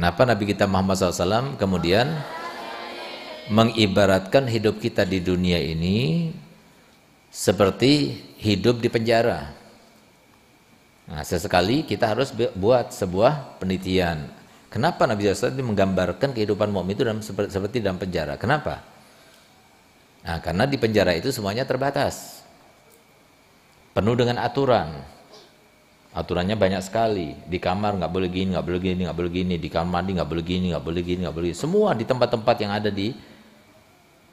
Kenapa Nabi kita Muhammad SAW kemudian mengibaratkan hidup kita di dunia ini seperti hidup di penjara. Nah, sesekali kita harus buat sebuah penelitian. Kenapa Nabi SAW menggambarkan kehidupan mukmin itu dalam, seperti, seperti dalam penjara? Kenapa? Nah, karena di penjara itu semuanya terbatas, penuh dengan aturan aturannya banyak sekali di kamar nggak boleh gini nggak boleh gini nggak boleh gini di kamar mandi nggak boleh gini nggak boleh gini nggak boleh gini semua di tempat-tempat yang ada di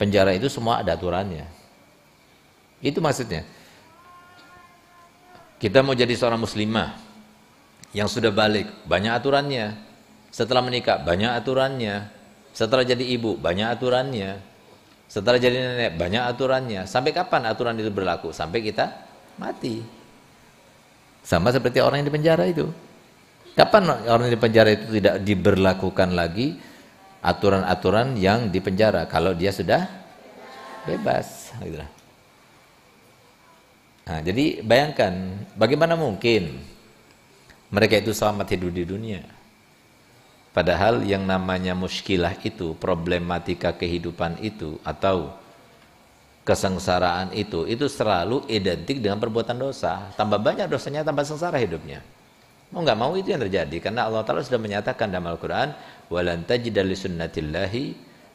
penjara itu semua ada aturannya itu maksudnya kita mau jadi seorang muslimah yang sudah balik banyak aturannya setelah menikah banyak aturannya setelah jadi ibu banyak aturannya setelah jadi nenek banyak aturannya sampai kapan aturan itu berlaku sampai kita mati sama seperti orang yang di penjara itu. Kapan orang yang di penjara itu tidak diberlakukan lagi aturan-aturan yang di penjara kalau dia sudah bebas gitu Nah, jadi bayangkan bagaimana mungkin mereka itu selamat hidup di dunia. Padahal yang namanya muskilah itu, problematika kehidupan itu atau kesengsaraan itu itu selalu identik dengan perbuatan dosa. Tambah banyak dosanya, tambah sengsara hidupnya. Mau nggak mau itu yang terjadi karena Allah Taala sudah menyatakan dalam Al-Qur'an, "Walan tajida li sunnatillahi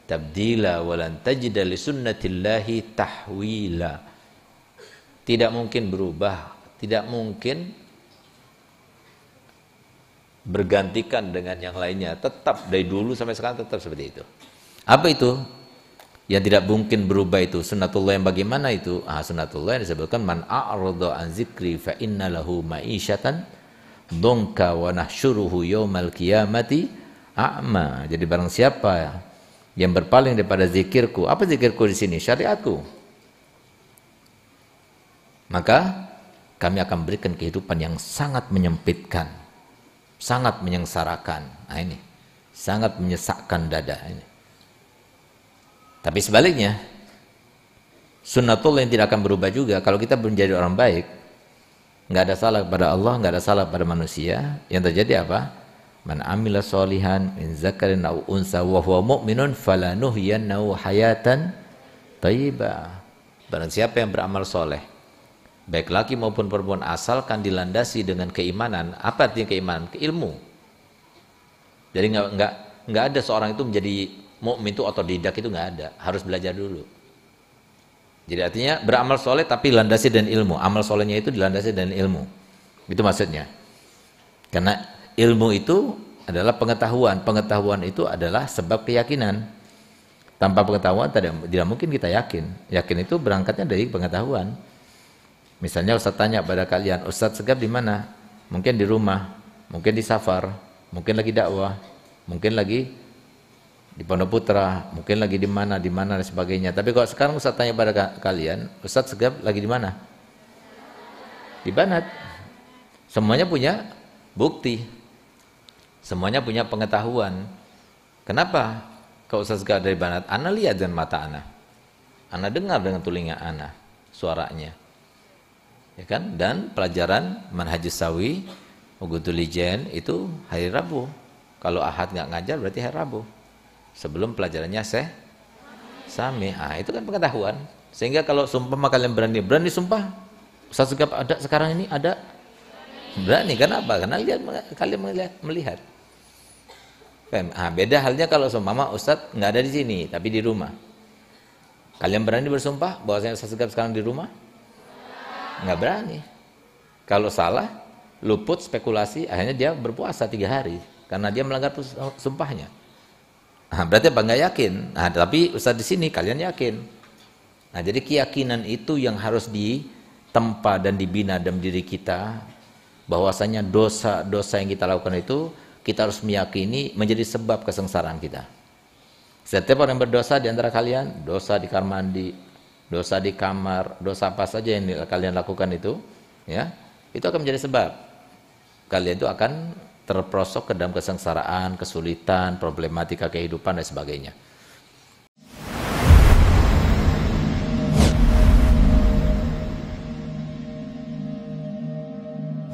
tabdila walan tajida li sunnatillahi tahwila." Tidak mungkin berubah, tidak mungkin bergantikan dengan yang lainnya. Tetap dari dulu sampai sekarang tetap seperti itu. Apa itu? yang tidak mungkin berubah itu sunnatullah yang bagaimana itu ah sunnatullah yang disebutkan man a'rada an zikri fa inna lahu ma'isyatan dongka wa nahsyuruhu yaumal qiyamati a'ma jadi barang siapa yang berpaling daripada zikirku apa zikirku di sini syariatku maka kami akan berikan kehidupan yang sangat menyempitkan, sangat menyengsarakan. Nah ini, sangat menyesakkan dada ini. Tapi sebaliknya, sunnatullah yang tidak akan berubah juga. Kalau kita menjadi orang baik, nggak ada salah kepada Allah, nggak ada salah pada manusia. Yang terjadi apa? Man amila solihan min zakarin au unsa wa huwa mu'minun falanuhyiyannahu hayatan thayyibah. Barang siapa yang beramal soleh, baik laki maupun perempuan asalkan dilandasi dengan keimanan. Apa artinya keimanan? Keilmu. Jadi nggak nggak nggak ada seorang itu menjadi mukmin itu otodidak itu nggak ada, harus belajar dulu. Jadi artinya beramal soleh tapi landasi dan ilmu. Amal solehnya itu dilandasi dan ilmu. Itu maksudnya. Karena ilmu itu adalah pengetahuan. Pengetahuan itu adalah sebab keyakinan. Tanpa pengetahuan tidak, mungkin kita yakin. Yakin itu berangkatnya dari pengetahuan. Misalnya Ustaz tanya pada kalian, Ustaz segap di mana? Mungkin di rumah, mungkin di safar, mungkin lagi dakwah, mungkin lagi di Pondok Putra, mungkin lagi di mana, di mana dan sebagainya. Tapi kalau sekarang Ustaz tanya pada kalian, Ustaz Segap lagi di mana? Di Banat. Semuanya punya bukti. Semuanya punya pengetahuan. Kenapa? Kalau Ustaz Segap dari Banat, Ana lihat dengan mata Ana. Ana dengar dengan telinga Ana suaranya. Ya kan? Dan pelajaran Manhaj Sawi, Ugutul Ijen itu hari Rabu. Kalau Ahad nggak ngajar berarti hari Rabu sebelum pelajarannya saya sami. Ah, itu kan pengetahuan. Sehingga kalau sumpah maka kalian berani, berani sumpah. Ustaz Segap ada sekarang ini ada berani kenapa? Karena lihat kalian melihat. melihat. Ah, beda halnya kalau mama Ustaz nggak ada di sini, tapi di rumah. Kalian berani bersumpah bahwasanya Ustaz sekarang di rumah? Nggak berani. Kalau salah, luput spekulasi, akhirnya dia berpuasa tiga hari karena dia melanggar sumpahnya. Nah, berarti apa nggak yakin? Nah, tapi Ustaz di sini kalian yakin. Nah, jadi keyakinan itu yang harus ditempa dan dibina dalam diri kita bahwasanya dosa-dosa yang kita lakukan itu kita harus meyakini menjadi sebab kesengsaraan kita. Setiap orang yang berdosa di antara kalian, dosa di kamar mandi, dosa di kamar, dosa apa saja yang kalian lakukan itu, ya, itu akan menjadi sebab kalian itu akan terprosok ke dalam kesengsaraan, kesulitan, problematika kehidupan dan sebagainya.